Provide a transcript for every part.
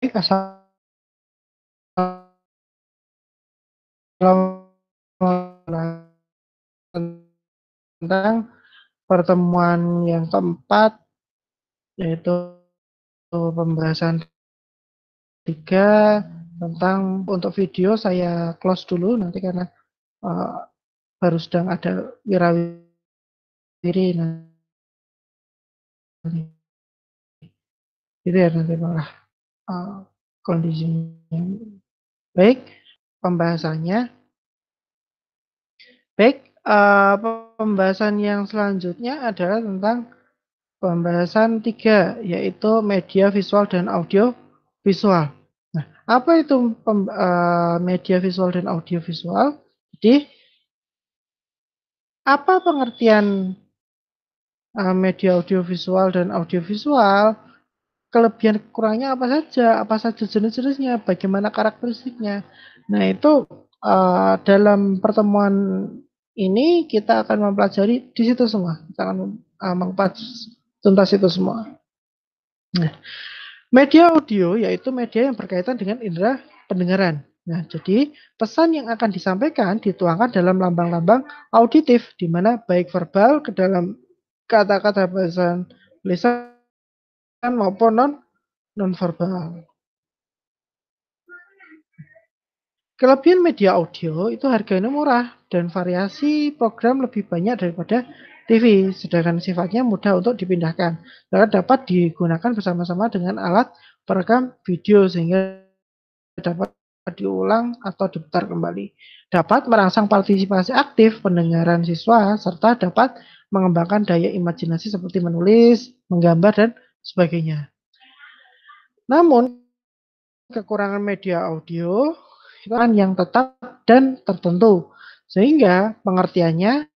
tentang pertemuan yang keempat yaitu pembahasan tiga tentang untuk video saya close dulu nanti karena uh, baru sedang ada wirawiri nanti itu ya nanti malah Eh, kondisi baik pembahasannya baik eh, pembahasan yang selanjutnya adalah tentang pembahasan tiga yaitu media visual dan audio visual nah apa itu eh, media visual dan audio visual jadi apa pengertian media audio visual dan audio visual? kelebihan kurangnya apa saja, apa saja jenis-jenisnya, bagaimana karakteristiknya. Nah, itu uh, dalam pertemuan ini kita akan mempelajari di situ semua. Kita akan uh, tuntas itu semua. Nah, media audio yaitu media yang berkaitan dengan indera pendengaran. Nah, jadi pesan yang akan disampaikan dituangkan dalam lambang-lambang auditif di mana baik verbal ke dalam kata-kata bahasa lisan kan maupun non verbal. Kelebihan media audio itu harganya murah dan variasi program lebih banyak daripada TV, sedangkan sifatnya mudah untuk dipindahkan. dapat digunakan bersama-sama dengan alat perekam video sehingga dapat diulang atau diputar kembali. Dapat merangsang partisipasi aktif pendengaran siswa serta dapat mengembangkan daya imajinasi seperti menulis, menggambar, dan sebagainya. Namun kekurangan media audio itu kan yang tetap dan tertentu sehingga pengertiannya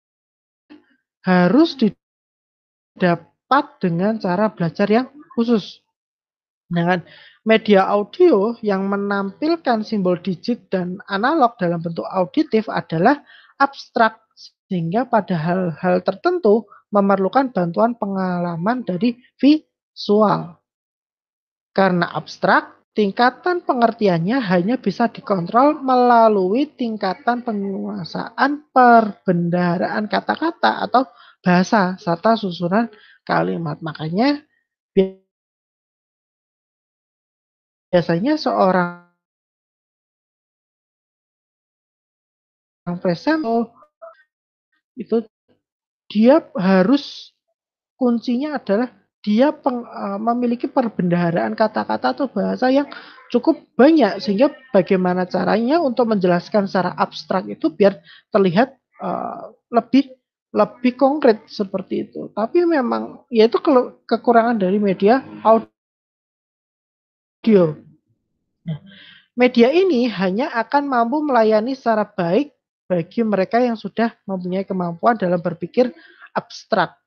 harus didapat dengan cara belajar yang khusus. Dengan media audio yang menampilkan simbol digit dan analog dalam bentuk auditif adalah abstrak sehingga pada hal-hal tertentu memerlukan bantuan pengalaman dari vi Soal Karena abstrak, tingkatan pengertiannya hanya bisa dikontrol melalui tingkatan penguasaan perbendaharaan kata-kata atau bahasa serta susunan kalimat. Makanya biasanya seorang presenter itu dia harus kuncinya adalah dia peng, uh, memiliki perbendaharaan kata-kata atau bahasa yang cukup banyak sehingga bagaimana caranya untuk menjelaskan secara abstrak itu biar terlihat uh, lebih lebih konkret seperti itu. Tapi memang yaitu itu ke kekurangan dari media audio. Nah, media ini hanya akan mampu melayani secara baik bagi mereka yang sudah mempunyai kemampuan dalam berpikir abstrak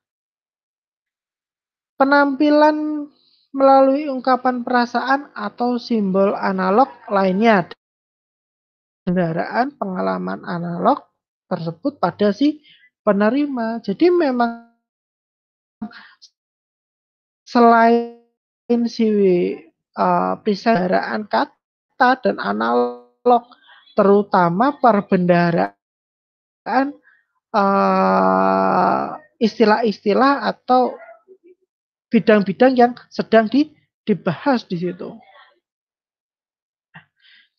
Penampilan melalui ungkapan perasaan atau simbol analog lainnya. Kendaraan pengalaman analog tersebut pada si penerima. Jadi memang selain si uh, kata dan analog, terutama perbendaharaan uh, istilah-istilah atau bidang-bidang yang sedang di, dibahas di situ.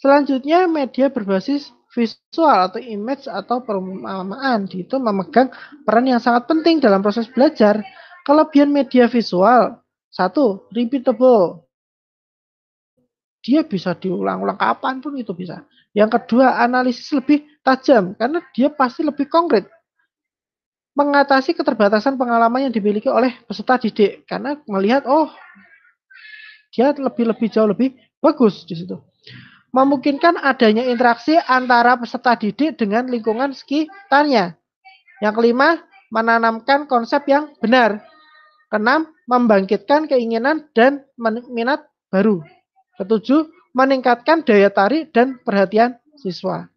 Selanjutnya media berbasis visual atau image atau perumpamaan itu memegang peran yang sangat penting dalam proses belajar. Kelebihan media visual, satu, repeatable. Dia bisa diulang-ulang kapanpun itu bisa. Yang kedua, analisis lebih tajam karena dia pasti lebih konkret mengatasi keterbatasan pengalaman yang dimiliki oleh peserta didik karena melihat oh dia lebih lebih jauh lebih bagus di situ. Memungkinkan adanya interaksi antara peserta didik dengan lingkungan sekitarnya. Yang kelima, menanamkan konsep yang benar. Keenam, membangkitkan keinginan dan minat baru. Ketujuh, meningkatkan daya tarik dan perhatian siswa.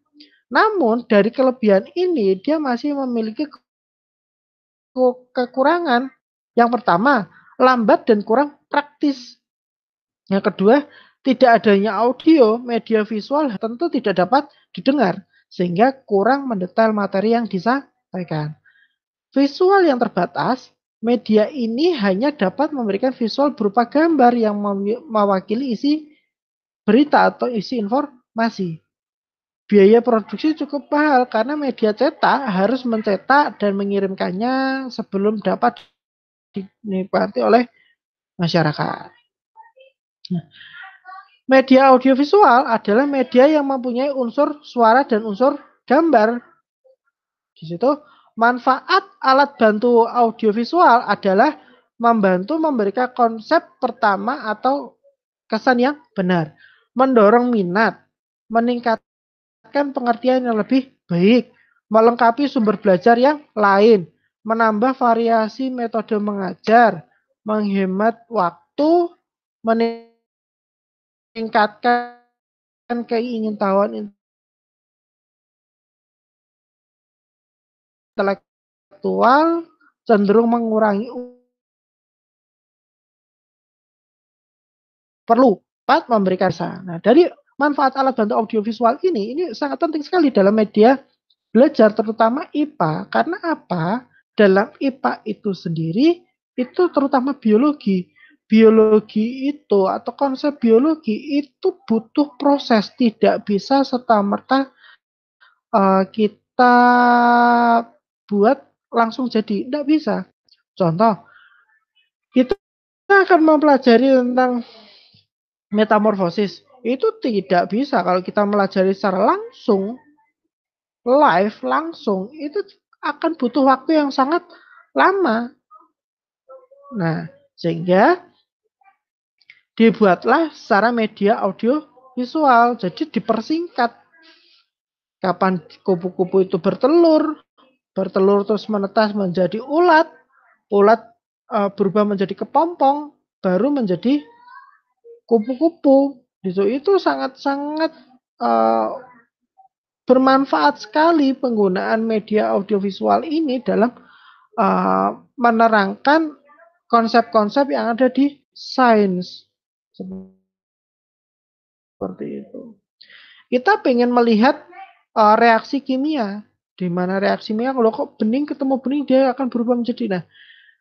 Namun dari kelebihan ini dia masih memiliki kekurangan. Yang pertama, lambat dan kurang praktis. Yang kedua, tidak adanya audio, media visual tentu tidak dapat didengar, sehingga kurang mendetail materi yang disampaikan. Visual yang terbatas, media ini hanya dapat memberikan visual berupa gambar yang mewakili isi berita atau isi informasi biaya produksi cukup mahal karena media cetak harus mencetak dan mengirimkannya sebelum dapat dinikmati oleh masyarakat. Nah, media audiovisual adalah media yang mempunyai unsur suara dan unsur gambar. Di situ manfaat alat bantu audiovisual adalah membantu memberikan konsep pertama atau kesan yang benar, mendorong minat, meningkat akan pengertian yang lebih baik, melengkapi sumber belajar yang lain, menambah variasi metode mengajar, menghemat waktu, meningkatkan keingintahuan intelektual, cenderung mengurangi perlu empat memberikan sana. Nah, dari manfaat alat bantu audiovisual ini ini sangat penting sekali dalam media belajar terutama IPA karena apa dalam IPA itu sendiri itu terutama biologi biologi itu atau konsep biologi itu butuh proses tidak bisa serta merta uh, eh, kita buat langsung jadi tidak bisa contoh kita akan mempelajari tentang metamorfosis itu tidak bisa kalau kita melajari secara langsung live langsung itu akan butuh waktu yang sangat lama. Nah, sehingga dibuatlah secara media audio visual. Jadi dipersingkat. Kapan kupu-kupu itu bertelur, bertelur terus menetas menjadi ulat, ulat eh, berubah menjadi kepompong, baru menjadi kupu-kupu gitu itu sangat-sangat uh, bermanfaat sekali penggunaan media audiovisual ini dalam uh, menerangkan konsep-konsep yang ada di sains seperti itu. Kita pengen melihat uh, reaksi kimia di mana reaksi kimia kalau kok bening ketemu bening dia akan berubah menjadi nah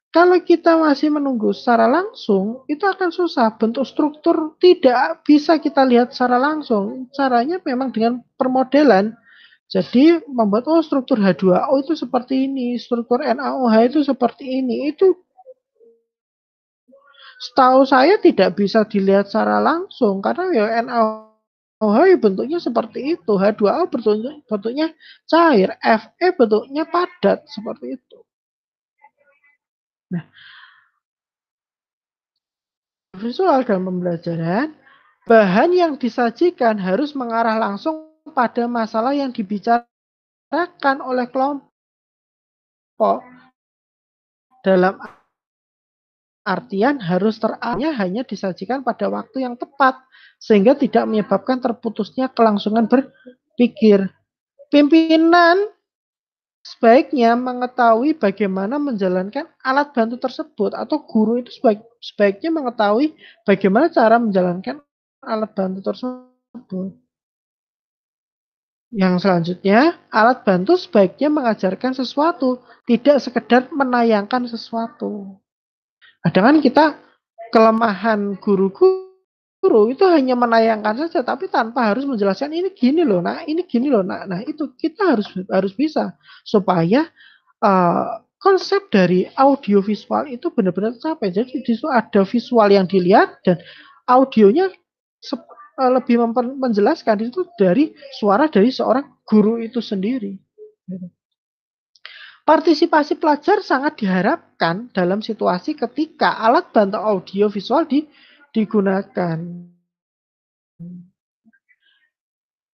kalau kita masih menunggu secara langsung, itu akan susah. Bentuk struktur tidak bisa kita lihat secara langsung. Caranya memang dengan permodelan. Jadi membuat oh struktur H2O itu seperti ini, struktur NaOH itu seperti ini. Itu setahu saya tidak bisa dilihat secara langsung karena ya NaOH ya bentuknya seperti itu, H2O bentuknya, bentuknya cair, Fe bentuknya padat seperti itu. Nah, visual dalam pembelajaran, bahan yang disajikan harus mengarah langsung pada masalah yang dibicarakan oleh kelompok. Dalam artian harus teranya hanya disajikan pada waktu yang tepat sehingga tidak menyebabkan terputusnya kelangsungan berpikir. Pimpinan sebaiknya mengetahui bagaimana menjalankan alat bantu tersebut atau guru itu sebaik, sebaiknya mengetahui bagaimana cara menjalankan alat bantu tersebut. Yang selanjutnya, alat bantu sebaiknya mengajarkan sesuatu, tidak sekedar menayangkan sesuatu. Kadang nah, kita kelemahan guru-guru guru itu hanya menayangkan saja tapi tanpa harus menjelaskan ini gini loh nah ini gini loh nah nah itu kita harus harus bisa supaya uh, konsep dari audio visual itu benar-benar tercapai. Jadi di situ ada visual yang dilihat dan audionya eh, lebih menjelaskan itu dari suara dari seorang guru itu sendiri. Partisipasi pelajar sangat diharapkan dalam situasi ketika alat bantu audio visual di digunakan.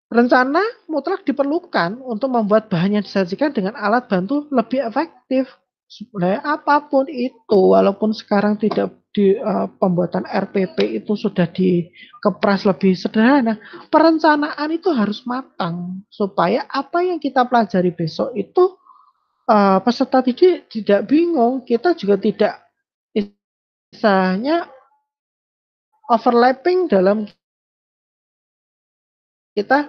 Rencana mutlak diperlukan untuk membuat bahan yang disajikan dengan alat bantu lebih efektif. Sebenarnya apapun itu, walaupun sekarang tidak di uh, pembuatan RPP itu sudah dikepres lebih sederhana, perencanaan itu harus matang supaya apa yang kita pelajari besok itu uh, peserta didik tidak bingung, kita juga tidak misalnya overlapping dalam kita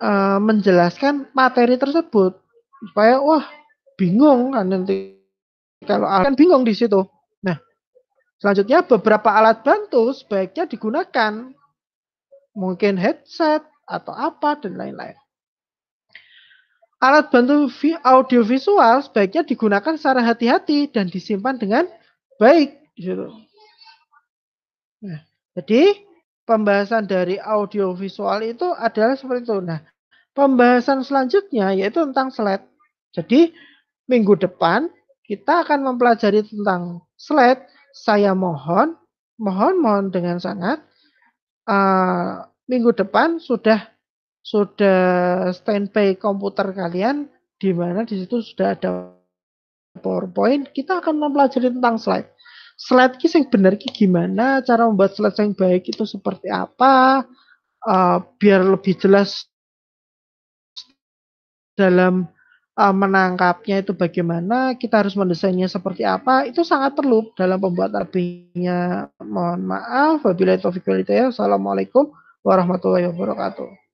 uh, menjelaskan materi tersebut supaya wah bingung kan nanti kalau akan bingung di situ. Nah, selanjutnya beberapa alat bantu sebaiknya digunakan mungkin headset atau apa dan lain-lain. Alat bantu audiovisual sebaiknya digunakan secara hati-hati dan disimpan dengan baik. Nah, jadi pembahasan dari audiovisual itu adalah seperti itu. Nah, pembahasan selanjutnya yaitu tentang slide. Jadi minggu depan kita akan mempelajari tentang slide. Saya mohon, mohon, mohon dengan sangat uh, minggu depan sudah sudah standby komputer kalian di mana di situ sudah ada PowerPoint, kita akan mempelajari tentang slide slide ki yang benar ki gimana, cara membuat slide yang baik itu seperti apa, uh, biar lebih jelas dalam uh, menangkapnya itu bagaimana, kita harus mendesainnya seperti apa, itu sangat perlu dalam pembuat artinya Mohon maaf, wabillahi taufiq walhidayah. Assalamualaikum warahmatullahi wabarakatuh.